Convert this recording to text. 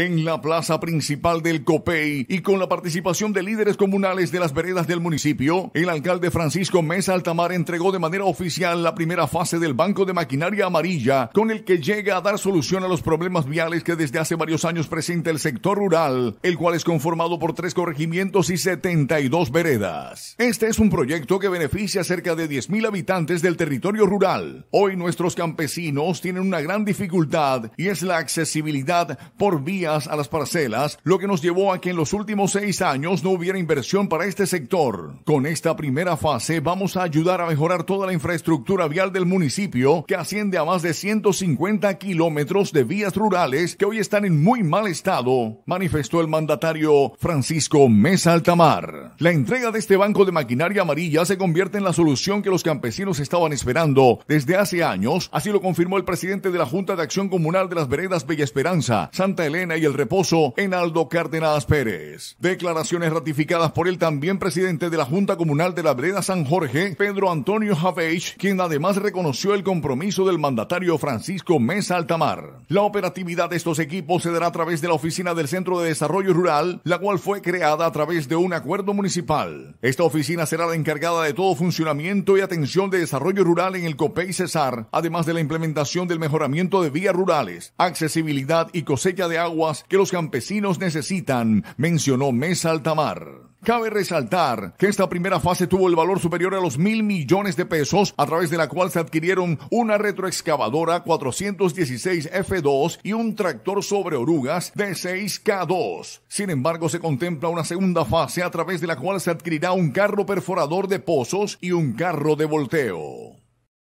en la plaza principal del Copey y con la participación de líderes comunales de las veredas del municipio, el alcalde Francisco Mesa Altamar entregó de manera oficial la primera fase del Banco de Maquinaria Amarilla, con el que llega a dar solución a los problemas viales que desde hace varios años presenta el sector rural, el cual es conformado por tres corregimientos y 72 veredas. Este es un proyecto que beneficia a cerca de 10.000 habitantes del territorio rural. Hoy nuestros campesinos tienen una gran dificultad y es la accesibilidad por vía a las parcelas, lo que nos llevó a que en los últimos seis años no hubiera inversión para este sector. Con esta primera fase vamos a ayudar a mejorar toda la infraestructura vial del municipio, que asciende a más de 150 kilómetros de vías rurales que hoy están en muy mal estado, manifestó el mandatario Francisco Mesa Altamar. La entrega de este banco de maquinaria amarilla se convierte en la solución que los campesinos estaban esperando desde hace años, así lo confirmó el presidente de la Junta de Acción Comunal de las Veredas Bella Esperanza, Santa Elena y y el reposo en Aldo Cárdenas Pérez. Declaraciones ratificadas por el también presidente de la Junta Comunal de la Breda San Jorge, Pedro Antonio Javech, quien además reconoció el compromiso del mandatario Francisco Mesa Altamar. La operatividad de estos equipos se dará a través de la oficina del Centro de Desarrollo Rural, la cual fue creada a través de un acuerdo municipal. Esta oficina será la encargada de todo funcionamiento y atención de desarrollo rural en el COPEI Cesar, además de la implementación del mejoramiento de vías rurales, accesibilidad y cosecha de agua que los campesinos necesitan, mencionó Mesa Altamar. Cabe resaltar que esta primera fase tuvo el valor superior a los mil millones de pesos, a través de la cual se adquirieron una retroexcavadora 416F2 y un tractor sobre orugas de 6K2. Sin embargo, se contempla una segunda fase a través de la cual se adquirirá un carro perforador de pozos y un carro de volteo.